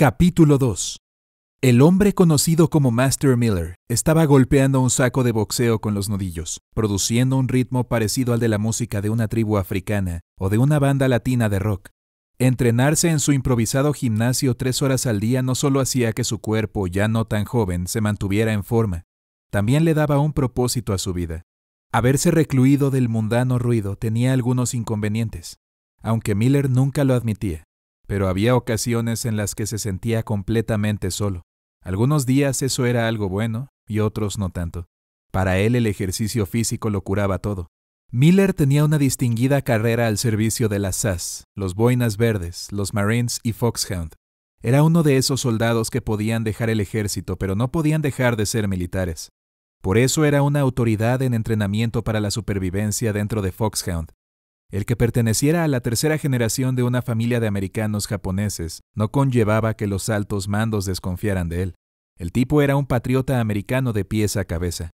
Capítulo 2 El hombre conocido como Master Miller estaba golpeando un saco de boxeo con los nudillos, produciendo un ritmo parecido al de la música de una tribu africana o de una banda latina de rock. Entrenarse en su improvisado gimnasio tres horas al día no solo hacía que su cuerpo, ya no tan joven, se mantuviera en forma, también le daba un propósito a su vida. Haberse recluido del mundano ruido tenía algunos inconvenientes, aunque Miller nunca lo admitía pero había ocasiones en las que se sentía completamente solo. Algunos días eso era algo bueno y otros no tanto. Para él el ejercicio físico lo curaba todo. Miller tenía una distinguida carrera al servicio de las SAS, los Boinas Verdes, los Marines y Foxhound. Era uno de esos soldados que podían dejar el ejército, pero no podían dejar de ser militares. Por eso era una autoridad en entrenamiento para la supervivencia dentro de Foxhound, el que perteneciera a la tercera generación de una familia de americanos japoneses no conllevaba que los altos mandos desconfiaran de él. El tipo era un patriota americano de pies a cabeza.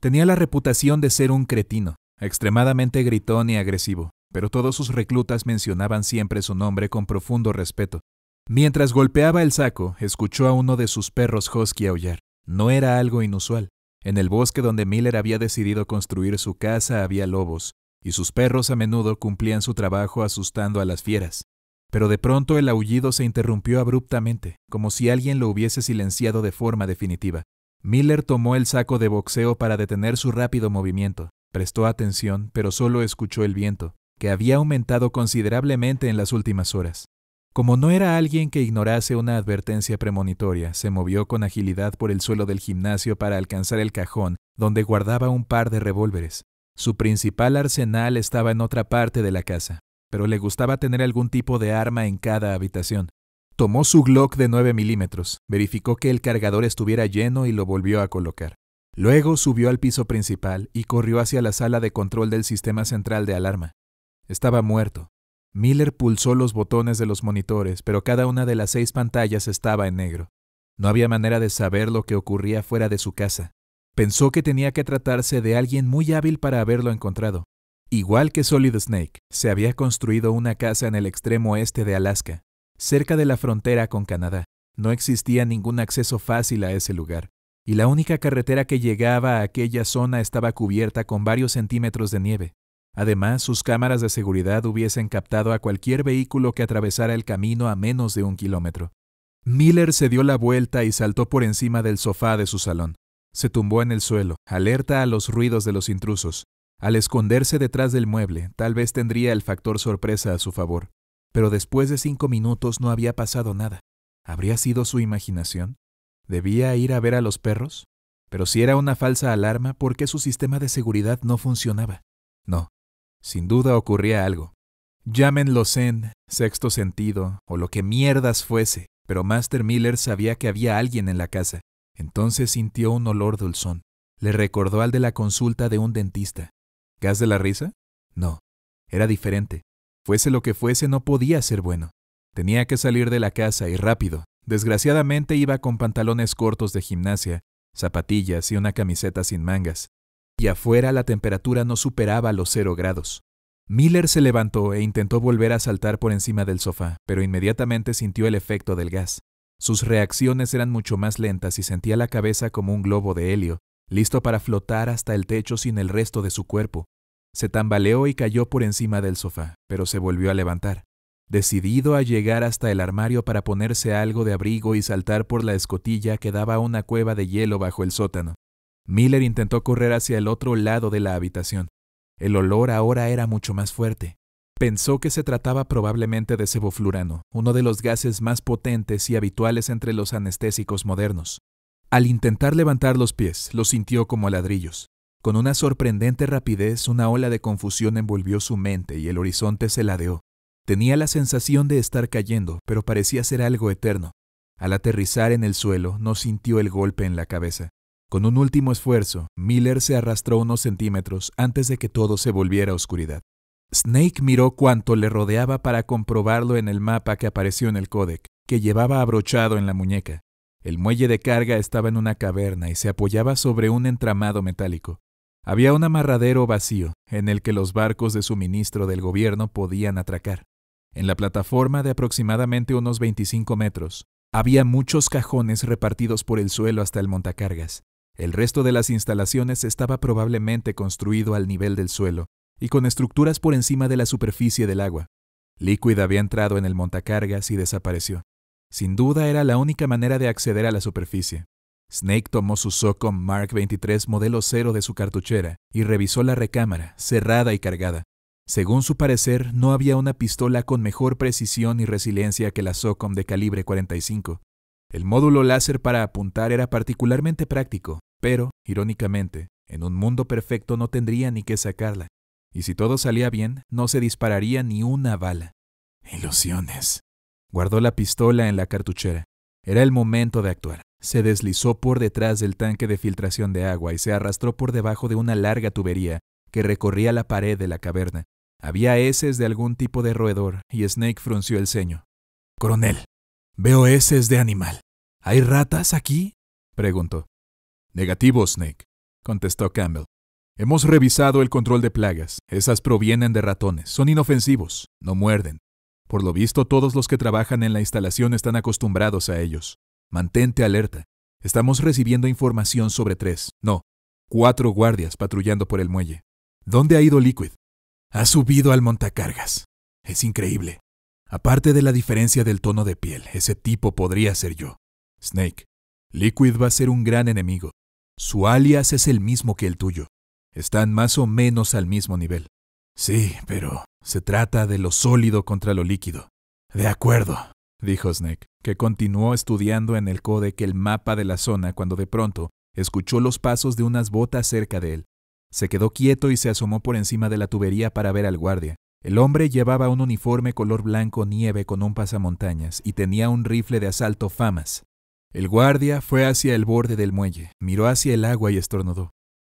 Tenía la reputación de ser un cretino, extremadamente gritón y agresivo, pero todos sus reclutas mencionaban siempre su nombre con profundo respeto. Mientras golpeaba el saco, escuchó a uno de sus perros husky aullar. No era algo inusual. En el bosque donde Miller había decidido construir su casa había lobos, y sus perros a menudo cumplían su trabajo asustando a las fieras. Pero de pronto el aullido se interrumpió abruptamente, como si alguien lo hubiese silenciado de forma definitiva. Miller tomó el saco de boxeo para detener su rápido movimiento. Prestó atención, pero solo escuchó el viento, que había aumentado considerablemente en las últimas horas. Como no era alguien que ignorase una advertencia premonitoria, se movió con agilidad por el suelo del gimnasio para alcanzar el cajón donde guardaba un par de revólveres. Su principal arsenal estaba en otra parte de la casa, pero le gustaba tener algún tipo de arma en cada habitación. Tomó su Glock de 9 milímetros, verificó que el cargador estuviera lleno y lo volvió a colocar. Luego subió al piso principal y corrió hacia la sala de control del sistema central de alarma. Estaba muerto. Miller pulsó los botones de los monitores, pero cada una de las seis pantallas estaba en negro. No había manera de saber lo que ocurría fuera de su casa. Pensó que tenía que tratarse de alguien muy hábil para haberlo encontrado. Igual que Solid Snake, se había construido una casa en el extremo este de Alaska, cerca de la frontera con Canadá. No existía ningún acceso fácil a ese lugar, y la única carretera que llegaba a aquella zona estaba cubierta con varios centímetros de nieve. Además, sus cámaras de seguridad hubiesen captado a cualquier vehículo que atravesara el camino a menos de un kilómetro. Miller se dio la vuelta y saltó por encima del sofá de su salón. Se tumbó en el suelo, alerta a los ruidos de los intrusos. Al esconderse detrás del mueble, tal vez tendría el factor sorpresa a su favor. Pero después de cinco minutos no había pasado nada. ¿Habría sido su imaginación? ¿Debía ir a ver a los perros? Pero si era una falsa alarma, ¿por qué su sistema de seguridad no funcionaba? No, sin duda ocurría algo. Llámenlo Zen, sexto sentido, o lo que mierdas fuese, pero Master Miller sabía que había alguien en la casa. Entonces sintió un olor dulzón. Le recordó al de la consulta de un dentista. ¿Gas de la risa? No. Era diferente. Fuese lo que fuese, no podía ser bueno. Tenía que salir de la casa y rápido. Desgraciadamente iba con pantalones cortos de gimnasia, zapatillas y una camiseta sin mangas. Y afuera la temperatura no superaba los cero grados. Miller se levantó e intentó volver a saltar por encima del sofá, pero inmediatamente sintió el efecto del gas. Sus reacciones eran mucho más lentas y sentía la cabeza como un globo de helio, listo para flotar hasta el techo sin el resto de su cuerpo. Se tambaleó y cayó por encima del sofá, pero se volvió a levantar, decidido a llegar hasta el armario para ponerse algo de abrigo y saltar por la escotilla que daba a una cueva de hielo bajo el sótano. Miller intentó correr hacia el otro lado de la habitación. El olor ahora era mucho más fuerte, Pensó que se trataba probablemente de ceboflurano, uno de los gases más potentes y habituales entre los anestésicos modernos. Al intentar levantar los pies, los sintió como ladrillos. Con una sorprendente rapidez, una ola de confusión envolvió su mente y el horizonte se ladeó. Tenía la sensación de estar cayendo, pero parecía ser algo eterno. Al aterrizar en el suelo, no sintió el golpe en la cabeza. Con un último esfuerzo, Miller se arrastró unos centímetros antes de que todo se volviera oscuridad. Snake miró cuanto le rodeaba para comprobarlo en el mapa que apareció en el códec, que llevaba abrochado en la muñeca. El muelle de carga estaba en una caverna y se apoyaba sobre un entramado metálico. Había un amarradero vacío, en el que los barcos de suministro del gobierno podían atracar. En la plataforma de aproximadamente unos 25 metros, había muchos cajones repartidos por el suelo hasta el montacargas. El resto de las instalaciones estaba probablemente construido al nivel del suelo, y con estructuras por encima de la superficie del agua. Liquid había entrado en el montacargas y desapareció. Sin duda era la única manera de acceder a la superficie. Snake tomó su Socom Mark 23 modelo 0 de su cartuchera y revisó la recámara, cerrada y cargada. Según su parecer, no había una pistola con mejor precisión y resiliencia que la Socom de calibre 45. El módulo láser para apuntar era particularmente práctico, pero, irónicamente, en un mundo perfecto no tendría ni que sacarla y si todo salía bien, no se dispararía ni una bala. Ilusiones. Guardó la pistola en la cartuchera. Era el momento de actuar. Se deslizó por detrás del tanque de filtración de agua y se arrastró por debajo de una larga tubería que recorría la pared de la caverna. Había heces de algún tipo de roedor y Snake frunció el ceño. Coronel, veo heces de animal. ¿Hay ratas aquí? preguntó. Negativo, Snake, contestó Campbell. Hemos revisado el control de plagas. Esas provienen de ratones. Son inofensivos. No muerden. Por lo visto, todos los que trabajan en la instalación están acostumbrados a ellos. Mantente alerta. Estamos recibiendo información sobre tres, no, cuatro guardias patrullando por el muelle. ¿Dónde ha ido Liquid? Ha subido al montacargas. Es increíble. Aparte de la diferencia del tono de piel, ese tipo podría ser yo. Snake, Liquid va a ser un gran enemigo. Su alias es el mismo que el tuyo están más o menos al mismo nivel. Sí, pero se trata de lo sólido contra lo líquido. De acuerdo, dijo Snake, que continuó estudiando en el codec el mapa de la zona cuando de pronto escuchó los pasos de unas botas cerca de él. Se quedó quieto y se asomó por encima de la tubería para ver al guardia. El hombre llevaba un uniforme color blanco nieve con un pasamontañas y tenía un rifle de asalto Famas. El guardia fue hacia el borde del muelle, miró hacia el agua y estornudó.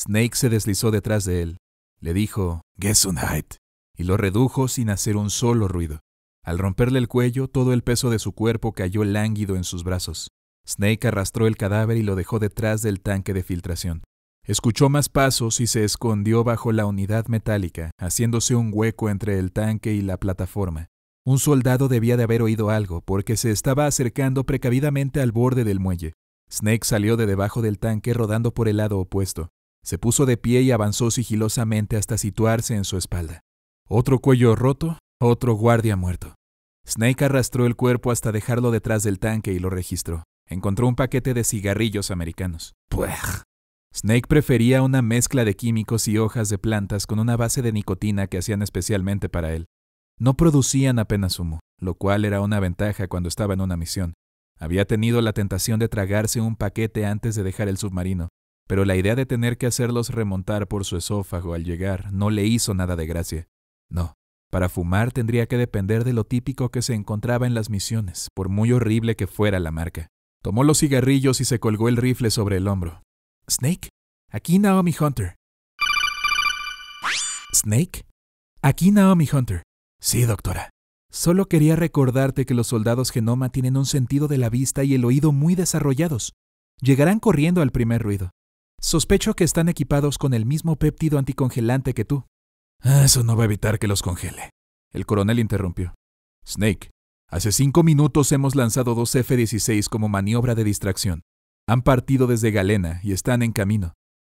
Snake se deslizó detrás de él. Le dijo, Gesundheit, y lo redujo sin hacer un solo ruido. Al romperle el cuello, todo el peso de su cuerpo cayó lánguido en sus brazos. Snake arrastró el cadáver y lo dejó detrás del tanque de filtración. Escuchó más pasos y se escondió bajo la unidad metálica, haciéndose un hueco entre el tanque y la plataforma. Un soldado debía de haber oído algo, porque se estaba acercando precavidamente al borde del muelle. Snake salió de debajo del tanque rodando por el lado opuesto. Se puso de pie y avanzó sigilosamente hasta situarse en su espalda. Otro cuello roto, otro guardia muerto. Snake arrastró el cuerpo hasta dejarlo detrás del tanque y lo registró. Encontró un paquete de cigarrillos americanos. Snake prefería una mezcla de químicos y hojas de plantas con una base de nicotina que hacían especialmente para él. No producían apenas humo, lo cual era una ventaja cuando estaba en una misión. Había tenido la tentación de tragarse un paquete antes de dejar el submarino, pero la idea de tener que hacerlos remontar por su esófago al llegar no le hizo nada de gracia. No, para fumar tendría que depender de lo típico que se encontraba en las misiones, por muy horrible que fuera la marca. Tomó los cigarrillos y se colgó el rifle sobre el hombro. Snake, aquí Naomi Hunter. Snake, aquí Naomi Hunter. Sí, doctora. Solo quería recordarte que los soldados genoma tienen un sentido de la vista y el oído muy desarrollados. Llegarán corriendo al primer ruido. Sospecho que están equipados con el mismo péptido anticongelante que tú. Ah, eso no va a evitar que los congele. El coronel interrumpió. Snake, hace cinco minutos hemos lanzado dos F-16 como maniobra de distracción. Han partido desde Galena y están en camino.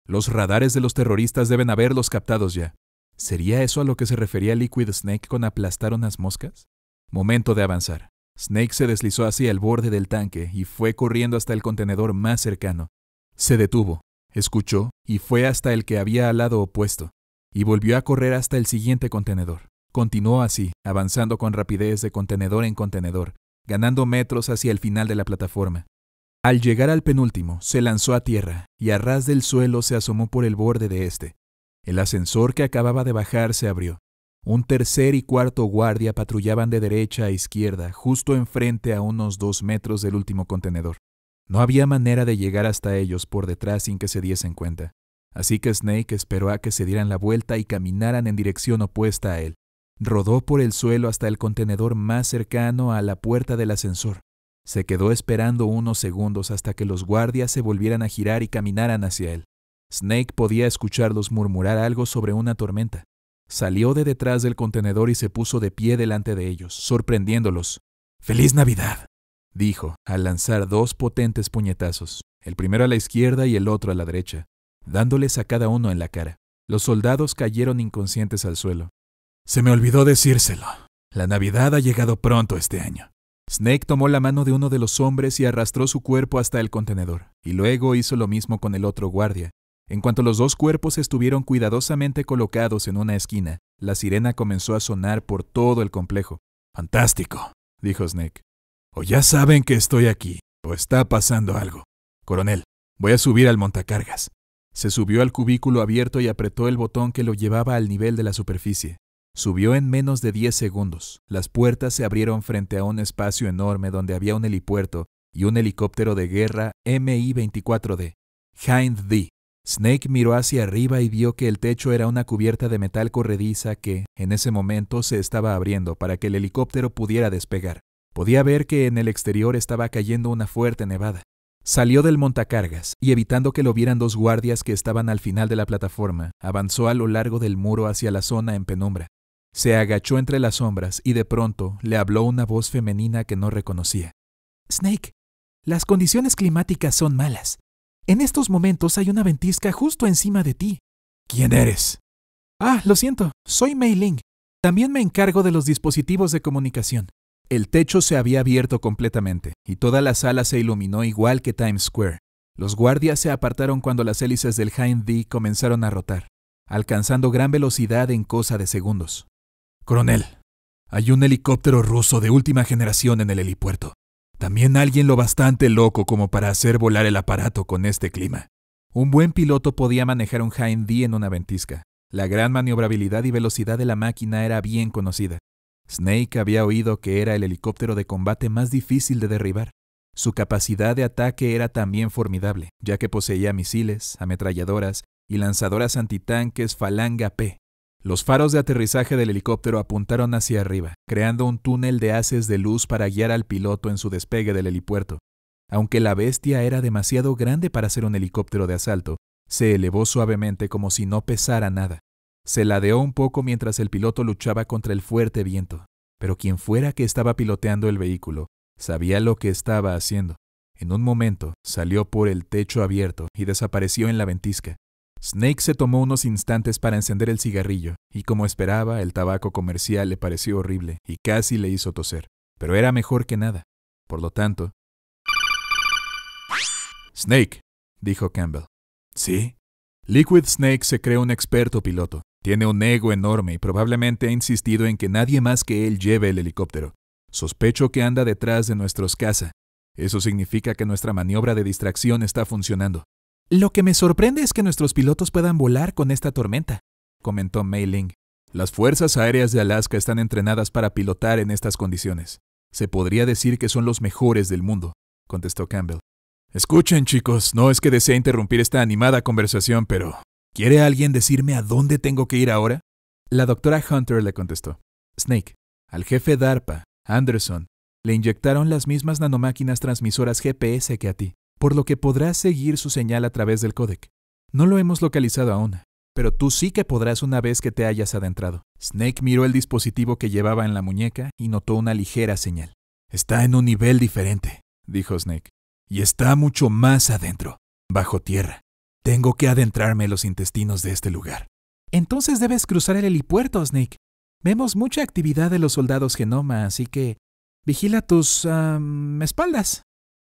Los radares de los terroristas deben haberlos captados ya. ¿Sería eso a lo que se refería Liquid Snake con aplastar unas moscas? Momento de avanzar. Snake se deslizó hacia el borde del tanque y fue corriendo hasta el contenedor más cercano. Se detuvo, Escuchó y fue hasta el que había al lado opuesto, y volvió a correr hasta el siguiente contenedor. Continuó así, avanzando con rapidez de contenedor en contenedor, ganando metros hacia el final de la plataforma. Al llegar al penúltimo, se lanzó a tierra y a ras del suelo se asomó por el borde de este. El ascensor que acababa de bajar se abrió. Un tercer y cuarto guardia patrullaban de derecha a izquierda, justo enfrente a unos dos metros del último contenedor. No había manera de llegar hasta ellos por detrás sin que se diesen cuenta, así que Snake esperó a que se dieran la vuelta y caminaran en dirección opuesta a él. Rodó por el suelo hasta el contenedor más cercano a la puerta del ascensor. Se quedó esperando unos segundos hasta que los guardias se volvieran a girar y caminaran hacia él. Snake podía escucharlos murmurar algo sobre una tormenta. Salió de detrás del contenedor y se puso de pie delante de ellos, sorprendiéndolos. ¡Feliz Navidad! dijo, al lanzar dos potentes puñetazos, el primero a la izquierda y el otro a la derecha, dándoles a cada uno en la cara. Los soldados cayeron inconscientes al suelo. Se me olvidó decírselo. La Navidad ha llegado pronto este año. Snake tomó la mano de uno de los hombres y arrastró su cuerpo hasta el contenedor, y luego hizo lo mismo con el otro guardia. En cuanto los dos cuerpos estuvieron cuidadosamente colocados en una esquina, la sirena comenzó a sonar por todo el complejo. Fantástico, dijo Snake. O ya saben que estoy aquí, o está pasando algo. Coronel, voy a subir al montacargas. Se subió al cubículo abierto y apretó el botón que lo llevaba al nivel de la superficie. Subió en menos de 10 segundos. Las puertas se abrieron frente a un espacio enorme donde había un helipuerto y un helicóptero de guerra MI-24D. Hind D. Snake miró hacia arriba y vio que el techo era una cubierta de metal corrediza que, en ese momento, se estaba abriendo para que el helicóptero pudiera despegar. Podía ver que en el exterior estaba cayendo una fuerte nevada. Salió del montacargas y evitando que lo vieran dos guardias que estaban al final de la plataforma, avanzó a lo largo del muro hacia la zona en penumbra. Se agachó entre las sombras y de pronto le habló una voz femenina que no reconocía. Snake, las condiciones climáticas son malas. En estos momentos hay una ventisca justo encima de ti. ¿Quién eres? Ah, lo siento, soy Mei Ling. También me encargo de los dispositivos de comunicación. El techo se había abierto completamente, y toda la sala se iluminó igual que Times Square. Los guardias se apartaron cuando las hélices del Hind D comenzaron a rotar, alcanzando gran velocidad en cosa de segundos. Coronel, hay un helicóptero ruso de última generación en el helipuerto. También alguien lo bastante loco como para hacer volar el aparato con este clima. Un buen piloto podía manejar un Hind D en una ventisca. La gran maniobrabilidad y velocidad de la máquina era bien conocida. Snake había oído que era el helicóptero de combate más difícil de derribar. Su capacidad de ataque era también formidable, ya que poseía misiles, ametralladoras y lanzadoras antitanques Falanga P. Los faros de aterrizaje del helicóptero apuntaron hacia arriba, creando un túnel de haces de luz para guiar al piloto en su despegue del helipuerto. Aunque la bestia era demasiado grande para ser un helicóptero de asalto, se elevó suavemente como si no pesara nada. Se ladeó un poco mientras el piloto luchaba contra el fuerte viento, pero quien fuera que estaba piloteando el vehículo sabía lo que estaba haciendo. En un momento salió por el techo abierto y desapareció en la ventisca. Snake se tomó unos instantes para encender el cigarrillo, y como esperaba, el tabaco comercial le pareció horrible y casi le hizo toser, pero era mejor que nada. Por lo tanto... Snake, dijo Campbell. ¿Sí? Liquid Snake se creó un experto piloto, tiene un ego enorme y probablemente ha insistido en que nadie más que él lleve el helicóptero. Sospecho que anda detrás de nuestros casa. Eso significa que nuestra maniobra de distracción está funcionando. Lo que me sorprende es que nuestros pilotos puedan volar con esta tormenta, comentó Mei Ling. Las fuerzas aéreas de Alaska están entrenadas para pilotar en estas condiciones. Se podría decir que son los mejores del mundo, contestó Campbell. Escuchen, chicos, no es que desee interrumpir esta animada conversación, pero ¿Quiere alguien decirme a dónde tengo que ir ahora? La doctora Hunter le contestó. Snake, al jefe DARPA, Anderson, le inyectaron las mismas nanomáquinas transmisoras GPS que a ti, por lo que podrás seguir su señal a través del códec. No lo hemos localizado aún, pero tú sí que podrás una vez que te hayas adentrado. Snake miró el dispositivo que llevaba en la muñeca y notó una ligera señal. Está en un nivel diferente, dijo Snake, y está mucho más adentro, bajo tierra. Tengo que adentrarme en los intestinos de este lugar. Entonces debes cruzar el helipuerto, Snake. Vemos mucha actividad de los soldados genoma, así que vigila tus espaldas,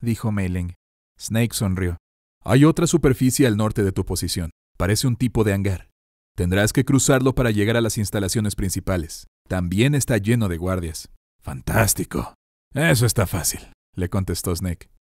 dijo Mailing. Snake sonrió. Hay otra superficie al norte de tu posición. Parece un tipo de hangar. Tendrás que cruzarlo para llegar a las instalaciones principales. También está lleno de guardias. Fantástico. Eso está fácil, le contestó Snake.